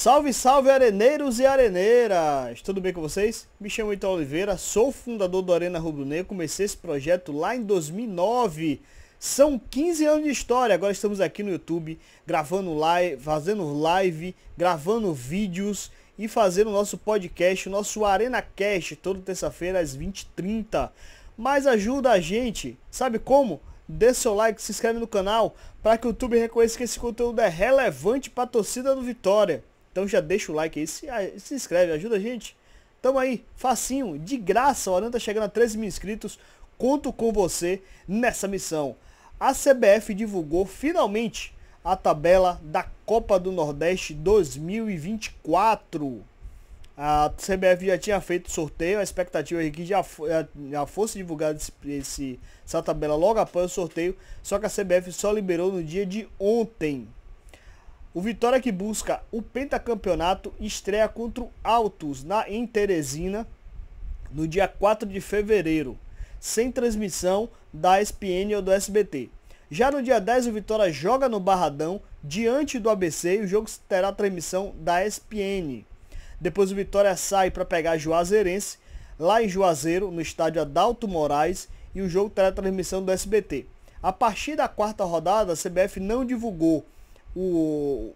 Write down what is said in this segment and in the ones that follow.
Salve, salve areneiros e areneiras! Tudo bem com vocês? Me chamo Ita Oliveira, sou fundador do Arena Rubro Negro, comecei esse projeto lá em 2009. São 15 anos de história, agora estamos aqui no YouTube, gravando live, fazendo live, gravando vídeos e fazendo o nosso podcast, o nosso Arena Cast, toda terça-feira às 20h30. Mas ajuda a gente, sabe como? dê seu like, se inscreve no canal para que o YouTube reconheça que esse conteúdo é relevante para a torcida do Vitória. Então já deixa o like aí, se, se inscreve, ajuda a gente. Tamo aí, facinho, de graça, o Arana tá chegando a 13 mil inscritos. Conto com você nessa missão. A CBF divulgou finalmente a tabela da Copa do Nordeste 2024. A CBF já tinha feito sorteio, a expectativa é que já, é, já fosse divulgada esse, esse, essa tabela logo após o sorteio, só que a CBF só liberou no dia de ontem. O Vitória que busca o pentacampeonato estreia contra o Altos na em Teresina no dia 4 de fevereiro, sem transmissão da ESPN ou do SBT. Já no dia 10 o Vitória joga no Barradão diante do ABC e o jogo terá transmissão da ESPN. Depois o Vitória sai para pegar Juazeirense lá em Juazeiro, no estádio Adalto Moraes, e o jogo terá transmissão do SBT. A partir da quarta rodada, a CBF não divulgou o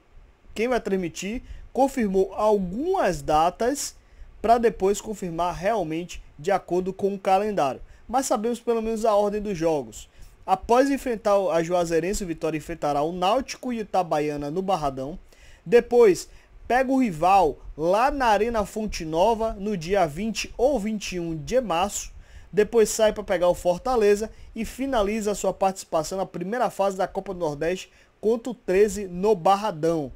quem vai transmitir confirmou algumas datas para depois confirmar realmente de acordo com o calendário. Mas sabemos pelo menos a ordem dos jogos. Após enfrentar a Juazeirense, o Vitória enfrentará o Náutico e o Itabaiana no Barradão. Depois, pega o rival lá na Arena Fonte Nova no dia 20 ou 21 de março. Depois sai para pegar o Fortaleza e finaliza a sua participação na primeira fase da Copa do Nordeste contra o 13 no Barradão.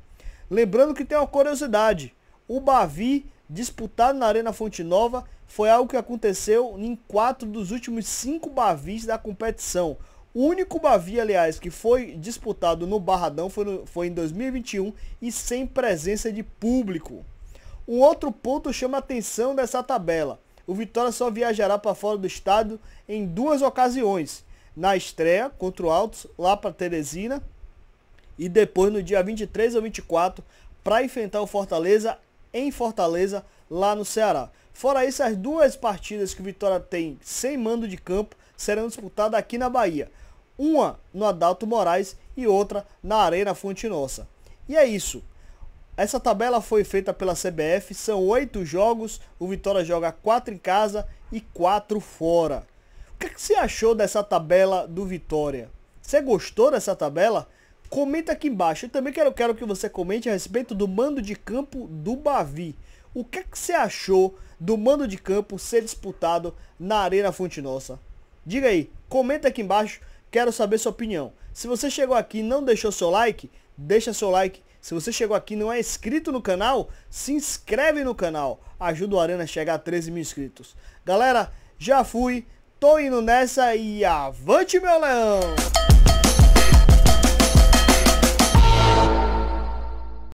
Lembrando que tem uma curiosidade: o Bavi disputado na Arena Fonte Nova foi algo que aconteceu em quatro dos últimos cinco Bavis da competição. O único Bavi, aliás, que foi disputado no Barradão foi, no, foi em 2021 e sem presença de público. Um outro ponto chama a atenção dessa tabela. O Vitória só viajará para fora do estado em duas ocasiões. Na estreia contra o Altos, lá para Teresina, e depois no dia 23 ou 24 para enfrentar o Fortaleza em Fortaleza, lá no Ceará. Fora isso, as duas partidas que o Vitória tem sem mando de campo serão disputadas aqui na Bahia. Uma no Adalto Moraes e outra na Arena Fonte Nossa. E é isso. Essa tabela foi feita pela CBF, são oito jogos, o Vitória joga quatro em casa e quatro fora. O que, é que você achou dessa tabela do Vitória? Você gostou dessa tabela? Comenta aqui embaixo. Eu também quero, quero que você comente a respeito do mando de campo do Bavi. O que, é que você achou do mando de campo ser disputado na Arena Fonte Nossa? Diga aí, comenta aqui embaixo, quero saber sua opinião. Se você chegou aqui e não deixou seu like, deixa seu like. Se você chegou aqui e não é inscrito no canal, se inscreve no canal. Ajuda o Arena a chegar a 13 mil inscritos. Galera, já fui, tô indo nessa e avante meu leão!